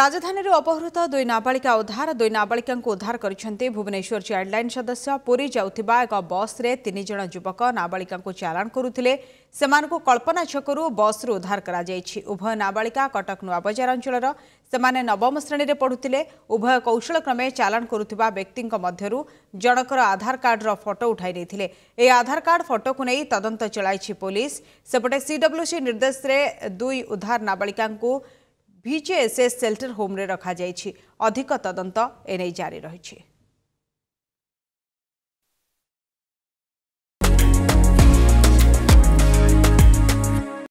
রাজধানীর অপহৃত দুই নাবালিকা উদ্ধার দুই নাবালিকা উদ্ধার করেছেন ভুবনেশ্বর চাইল্ডলাইন সদস্য পুরী যাওয়া এক বস্রে তিনজন যুবক নাবালিকা চালাণ করুলে সে কল্পনা ছকর বস্রু উদ্ধার করা উভয় নাবালিকা কটক নূয়াবজার অঞ্চলর সে নবম শ্রেণীতে পড়ুলে উভয় কৌশলক্রমে চালাণ করুবা ব্যক্তি মধ্যর জনকর আধার কার্ডর ফটো উঠাই নিয়ে এই আধার কার্ড ফটোক নিয়ে তদন্ত চলাই পুলিশ সেপটে সিডব্লুসি নির্দেশে দুই উদ্ধার নাবালিকা ভিজেএসএস সেল্ଟর হোম্রে যাই অধিক তদন্ত এনে জারি রয়েছে